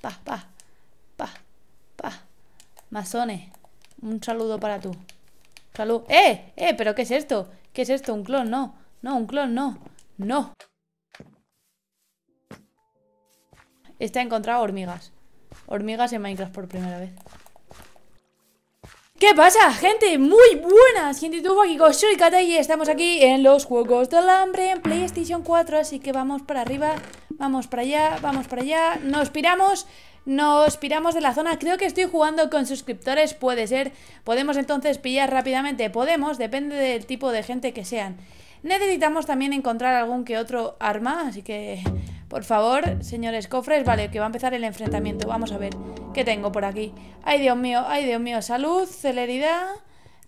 pa, pa, pa, pa, un saludo para tú. Salud. ¡Eh! ¡Eh! ¿Pero qué es esto? ¿Qué es esto? ¿Un clon? No. No, un clon no. No. Este ha encontrado hormigas. Hormigas en Minecraft por primera vez. ¿Qué pasa, gente? Muy buenas, gente tuvo aquí con Kata y estamos aquí en los Juegos del Hambre en PlayStation 4, así que vamos para arriba Vamos para allá, vamos para allá. Nos piramos, nos piramos de la zona. Creo que estoy jugando con suscriptores, puede ser. Podemos entonces pillar rápidamente. Podemos, depende del tipo de gente que sean. Necesitamos también encontrar algún que otro arma, así que... Por favor, señores cofres, vale, que va a empezar el enfrentamiento. Vamos a ver qué tengo por aquí. Ay, Dios mío, ay, Dios mío. Salud, celeridad,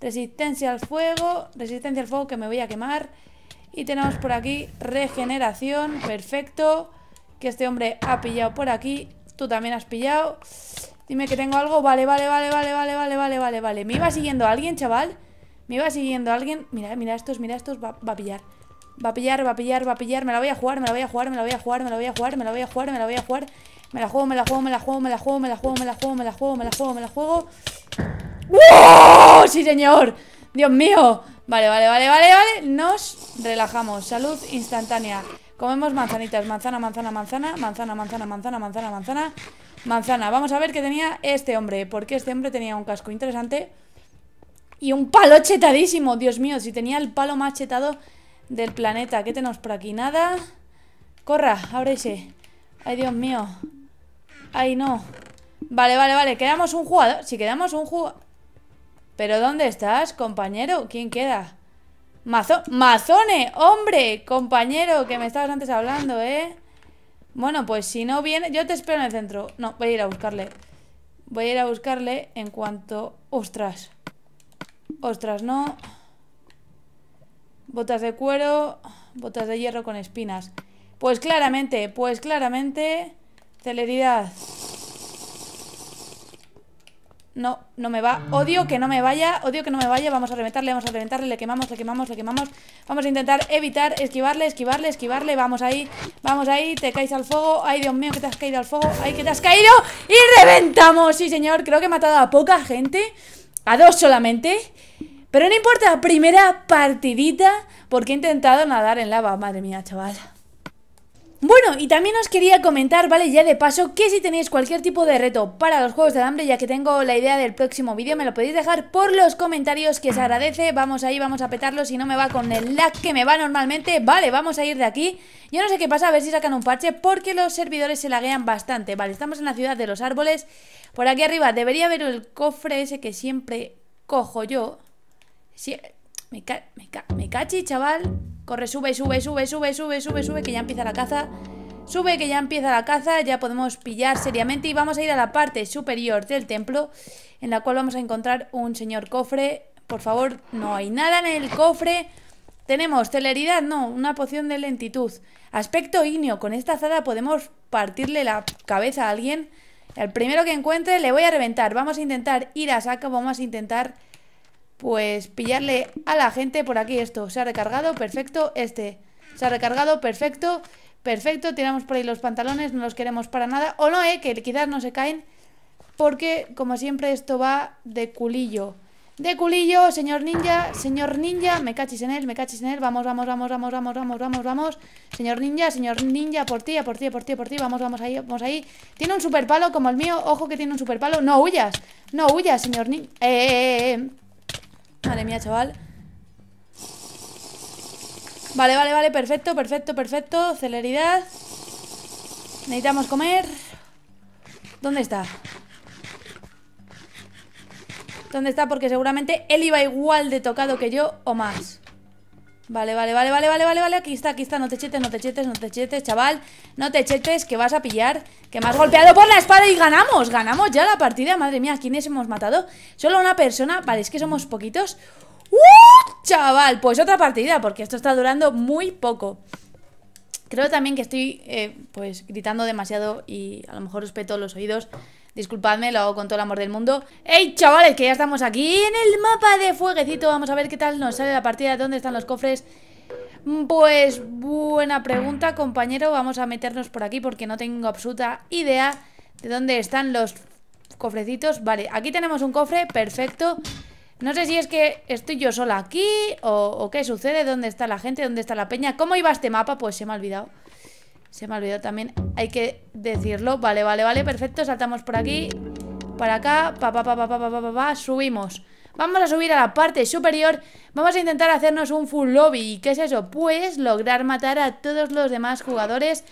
resistencia al fuego, resistencia al fuego que me voy a quemar. Y tenemos por aquí regeneración, perfecto que este hombre ha pillado por aquí. Tú también has pillado. Dime que tengo algo. Vale, vale, vale, vale, vale, vale, vale, vale, vale. Me iba siguiendo alguien, chaval. Me iba siguiendo alguien. Mira, mira estos, mira estos. Va, a pillar. Va a pillar, va a pillar, va a pillar. Me la voy a jugar, me la voy a jugar, me la voy a jugar, me la voy a jugar, me la voy a jugar, me la voy a jugar. Me la juego, me la juego, me la juego, me la juego, me la juego, me la juego, me la juego, me la juego, me la juego. ¡Sí, señor! ¡Dios mío! Vale, vale, vale, vale, vale. Nos relajamos. Salud instantánea. Comemos manzanitas, manzana, manzana, manzana, manzana, manzana, manzana, manzana, manzana, manzana. Vamos a ver qué tenía este hombre, porque este hombre tenía un casco interesante y un palo chetadísimo. Dios mío, si tenía el palo más chetado del planeta. ¿Qué tenemos por aquí? Nada. Corra, ábrese. Ay, Dios mío. Ay, no. Vale, vale, vale. Quedamos un jugador. Si quedamos un jugador... ¿Pero dónde estás, compañero? ¿Quién queda? Mazo ¡Mazone! ¡Hombre! Compañero, que me estabas antes hablando, ¿eh? Bueno, pues si no viene... Yo te espero en el centro. No, voy a ir a buscarle. Voy a ir a buscarle en cuanto... ¡Ostras! ¡Ostras, no! Botas de cuero... Botas de hierro con espinas. Pues claramente, pues claramente... Celeridad. No, no me va. Odio que no me vaya, odio que no me vaya. Vamos a reventarle, vamos a reventarle, le quemamos, le quemamos, le quemamos. Vamos a intentar evitar, esquivarle, esquivarle, esquivarle. Vamos ahí, vamos ahí, te caes al fuego. Ay, Dios mío, que te has caído al fuego. Ay, que te has caído. Y reventamos, sí, señor. Creo que he matado a poca gente, a dos solamente. Pero no importa, primera partidita, porque he intentado nadar en lava. Madre mía, chaval. Bueno, y también os quería comentar, ¿vale? Ya de paso, que si tenéis cualquier tipo de reto para los Juegos de Hambre, ya que tengo la idea del próximo vídeo, me lo podéis dejar por los comentarios, que se agradece. Vamos ahí, vamos a petarlo, si no me va con el lag que me va normalmente. Vale, vamos a ir de aquí. Yo no sé qué pasa, a ver si sacan un parche, porque los servidores se laguean bastante. Vale, estamos en la ciudad de los árboles. Por aquí arriba debería haber el cofre ese que siempre cojo yo. Sí, me, ca me cachi, chaval. Corre, sube, sube, sube, sube, sube, sube, sube, que ya empieza la caza. Sube, que ya empieza la caza, ya podemos pillar seriamente y vamos a ir a la parte superior del templo, en la cual vamos a encontrar un señor cofre. Por favor, no hay nada en el cofre. Tenemos celeridad, no, una poción de lentitud. Aspecto ignio, con esta azada podemos partirle la cabeza a alguien. El primero que encuentre le voy a reventar. Vamos a intentar ir a saco, vamos a intentar pues pillarle a la gente por aquí esto. Se ha recargado, perfecto, este. Se ha recargado, perfecto, perfecto. Tiramos por ahí los pantalones, no los queremos para nada. O no, eh, que quizás no se caen. Porque, como siempre, esto va de culillo. De culillo, señor ninja, señor ninja, me cachis en él, me cachis en él, vamos, vamos, vamos, vamos, vamos, vamos, vamos, vamos, señor ninja, señor ninja, por ti, por ti, por ti, por ti, vamos, vamos ahí, vamos ahí. Tiene un super palo como el mío, ojo que tiene un super palo, no huyas, no huyas, señor ninja. eh, eh, eh. eh. eh. Madre mía, chaval Vale, vale, vale, perfecto, perfecto, perfecto Celeridad Necesitamos comer ¿Dónde está? ¿Dónde está? Porque seguramente él iba igual de tocado que yo o más Vale, vale, vale, vale, vale, vale, vale, aquí está, aquí está, no te chetes, no te chetes, no te chetes, chaval No te chetes, que vas a pillar Que me has golpeado por la espada y ganamos Ganamos ya la partida, madre mía, ¿quiénes hemos matado? Solo una persona, vale, es que somos poquitos ¡Uh! Chaval, pues otra partida, porque esto está durando muy poco Creo también que estoy, eh, pues, gritando demasiado y a lo mejor os peto los oídos Disculpadme, lo hago con todo el amor del mundo ¡Ey, chavales! Que ya estamos aquí en el mapa de fueguecito Vamos a ver qué tal nos sale la partida ¿Dónde están los cofres? Mm, pues buena pregunta, compañero Vamos a meternos por aquí porque no tengo absoluta idea De dónde están los cofrecitos Vale, aquí tenemos un cofre, perfecto no sé si es que estoy yo sola aquí o, o, qué sucede, dónde está la gente, dónde está la peña. ¿Cómo iba este mapa? Pues se me ha olvidado. Se me ha olvidado también. Hay que decirlo. Vale, vale, vale. Perfecto. Saltamos por aquí. Para acá. Pa, pa, pa, pa, pa, pa, pa, Subimos. Vamos a subir a la parte superior. Vamos a intentar hacernos un full lobby. ¿Qué es eso? Pues lograr matar a todos los demás jugadores.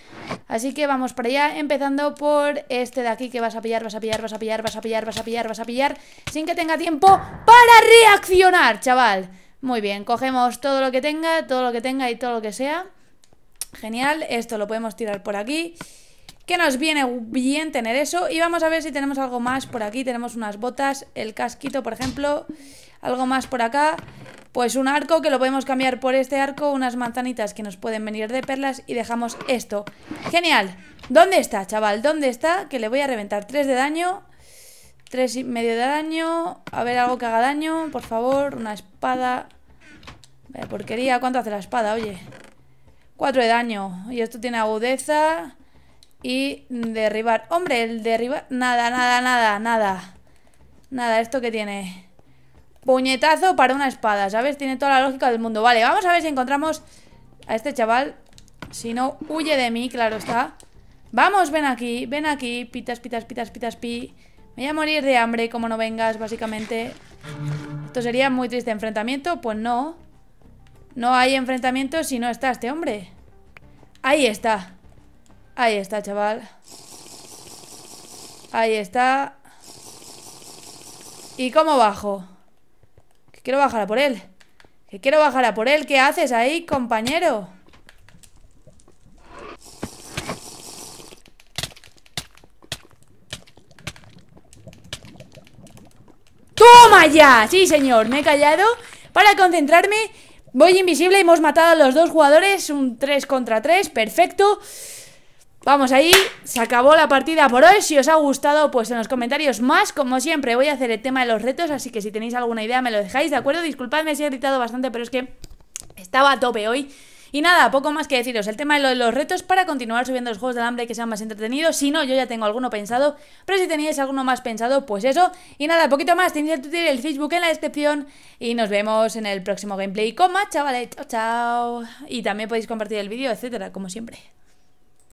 Así que vamos para allá. Empezando por este de aquí que vas a pillar, vas a pillar, vas a pillar, vas a pillar, vas a pillar, vas a pillar. Sin que tenga tiempo para reaccionar, chaval. Muy bien, cogemos todo lo que tenga, todo lo que tenga y todo lo que sea. Genial, esto lo podemos tirar por aquí Que nos viene bien tener eso Y vamos a ver si tenemos algo más por aquí Tenemos unas botas, el casquito por ejemplo Algo más por acá Pues un arco que lo podemos cambiar por este arco Unas manzanitas que nos pueden venir de perlas Y dejamos esto Genial, ¿dónde está chaval? ¿Dónde está? Que le voy a reventar 3 de daño Tres y medio de daño A ver, algo que haga daño, por favor Una espada porquería, ¿cuánto hace la espada? Oye Cuatro de daño. Y esto tiene agudeza. Y derribar. Hombre, el derribar... Nada, nada, nada, nada. Nada, ¿esto que tiene? Puñetazo para una espada, ¿sabes? Tiene toda la lógica del mundo. Vale, vamos a ver si encontramos a este chaval. Si no, huye de mí, claro está. Vamos, ven aquí, ven aquí. Pitas, pitas, pitas, pitas, pi. Me voy a morir de hambre como no vengas, básicamente. Esto sería muy triste enfrentamiento. Pues no. No hay enfrentamiento si no está este hombre. Ahí está. Ahí está, chaval. Ahí está. ¿Y cómo bajo? Que quiero bajar a por él. Que quiero bajar a por él. ¿Qué haces ahí, compañero? ¡Toma ya! Sí, señor, me he callado para concentrarme Voy invisible, y hemos matado a los dos jugadores, un 3 contra 3, perfecto. Vamos ahí, se acabó la partida por hoy, si os ha gustado pues en los comentarios más, como siempre voy a hacer el tema de los retos, así que si tenéis alguna idea me lo dejáis, ¿de acuerdo? Disculpadme si he gritado bastante, pero es que estaba a tope hoy. Y nada, poco más que deciros. El tema de, lo de los retos para continuar subiendo los juegos del hambre que sean más entretenidos. Si no, yo ya tengo alguno pensado. Pero si tenéis alguno más pensado, pues eso. Y nada, poquito más. Tenéis el Twitter y el Facebook en la descripción. Y nos vemos en el próximo gameplay. Coma, chavales. Chao, chao. Y también podéis compartir el vídeo, etcétera, como siempre.